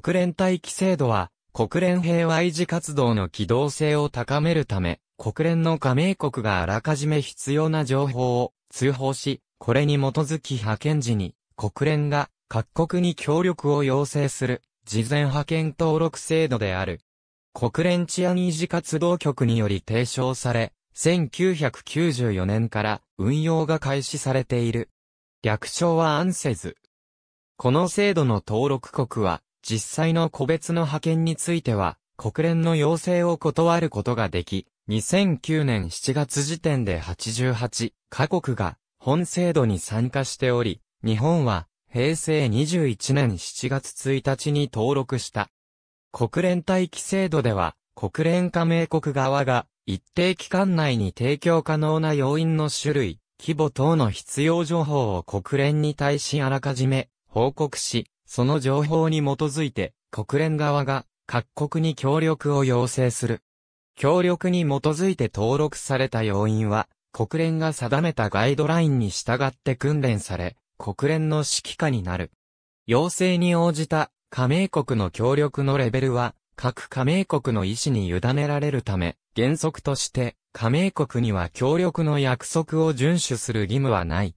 国連待機制度は、国連平和維持活動の機動性を高めるため、国連の加盟国があらかじめ必要な情報を通報し、これに基づき派遣時に、国連が各国に協力を要請する、事前派遣登録制度である。国連治安維持活動局により提唱され、1994年から運用が開始されている。略称はアンセズ。この制度の登録国は、実際の個別の派遣については、国連の要請を断ることができ、2009年7月時点で88カ国が本制度に参加しており、日本は平成21年7月1日に登録した。国連待機制度では、国連加盟国側が一定期間内に提供可能な要因の種類、規模等の必要情報を国連に対しあらかじめ報告し、その情報に基づいて、国連側が各国に協力を要請する。協力に基づいて登録された要因は、国連が定めたガイドラインに従って訓練され、国連の指揮下になる。要請に応じた加盟国の協力のレベルは、各加盟国の意思に委ねられるため、原則として、加盟国には協力の約束を遵守する義務はない。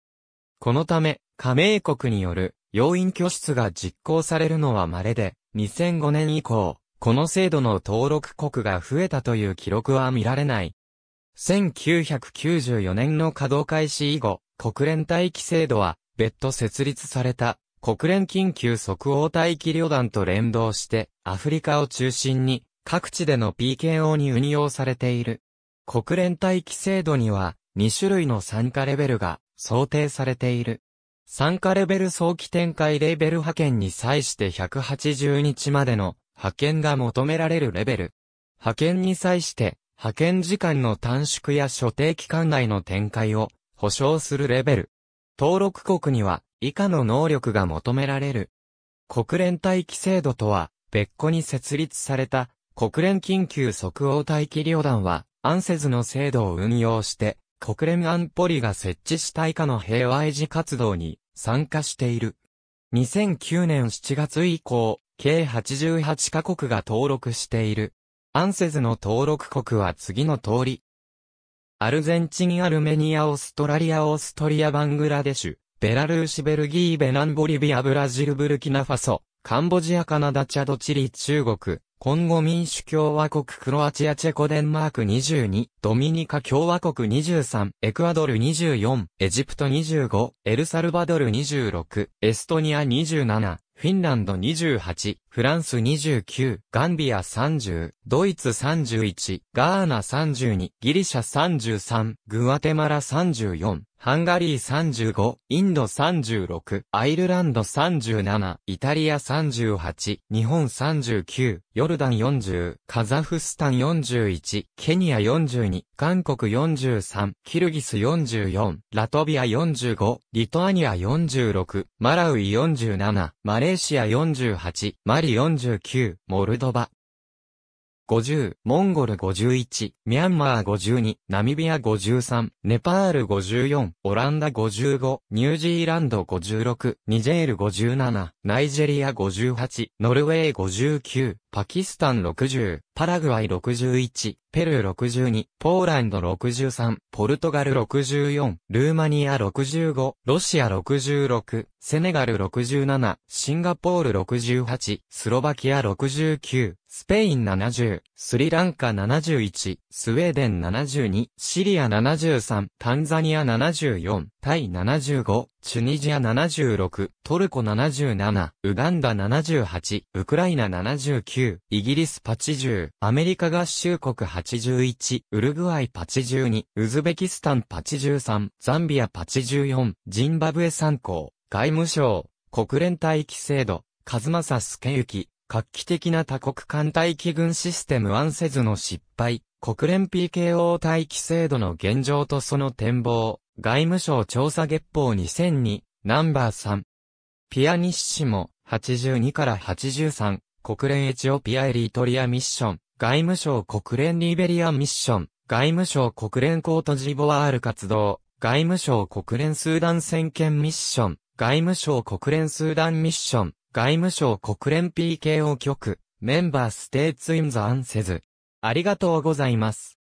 このため、加盟国による要因拠出が実行されるのは稀で、2005年以降、この制度の登録国が増えたという記録は見られない。1994年の稼働開始以後、国連待機制度は別途設立された国連緊急即応待機旅団と連動してアフリカを中心に各地での PKO に運用されている。国連待機制度には2種類の参加レベルが想定されている。参加レベル早期展開レーベル派遣に際して180日までの派遣が求められるレベル。派遣に際して派遣時間の短縮や所定期間内の展開を保証するレベル。登録国には以下の能力が求められる。国連待機制度とは別個に設立された国連緊急即応待機旅団はアンセズの制度を運用して国連安保理が設置した以下の平和維持活動に参加している。2009年7月以降、計88カ国が登録している。アンセズの登録国は次の通り。アルゼンチン、アルメニア、オーストラリア、オーストリア、バングラデシュ、ベラルーシ、ベルギー、ベナン、ボリビア、ブラジル、ブルキナファソ、カンボジア、カナダ、チャド、チリ、中国、ンゴ民主共和国クロアチアチェコデンマーク22、ドミニカ共和国23、エクアドル24、エジプト25、エルサルバドル26、エストニア27、フィンランド28、フランス29、ガンビア30、ドイツ31、ガーナ32、ギリシャ33、グアテマラ34、ハンガリー35、インド36、アイルランド37、イタリア38、日本39、ヨルダン40、カザフスタン41、ケニア42、韓国43、キルギス44、ラトビア45、リトアニア46、マラウイ47、マレーシア48、マリ49、モルドバ50、モンゴル51、ミャンマー52、ナミビア53、ネパール54、オランダ55、ニュージーランド56、ニジェール57、ナイジェリア58、ノルウェー59、パキスタン60、パラグアイ61、ペルー62、ポーランド63、ポルトガル64、ルーマニア65、ロシア66、セネガル67、シンガポール68、スロバキア69、スペイン70、スリランカ71、スウェーデン72、シリア73、タンザニア74、タイ75、チュニジア76、トルコ77、ウガンダ78、ウクライナ79、イギリス80、アメリカ合衆国81、ウルグアイ82、ウズベキスタン83、ザンビア84、ジンバブエ参考、外務省、国連待機制度、カズマサスケユキ、画期的な多国間待機軍システムアンセズの失敗、国連 PKO 待機制度の現状とその展望、外務省調査月報2002、ナンバー3。ピアニッシモ、82から83、国連エチオピアエリートリアミッション、外務省国連リベリアミッション、外務省国連コートジボワール活動、外務省国連スーダン先見ミッション、外務省国連スーダンミッション、外務省国連 PKO 局、メンバーステーツインザアンセズ。ありがとうございます。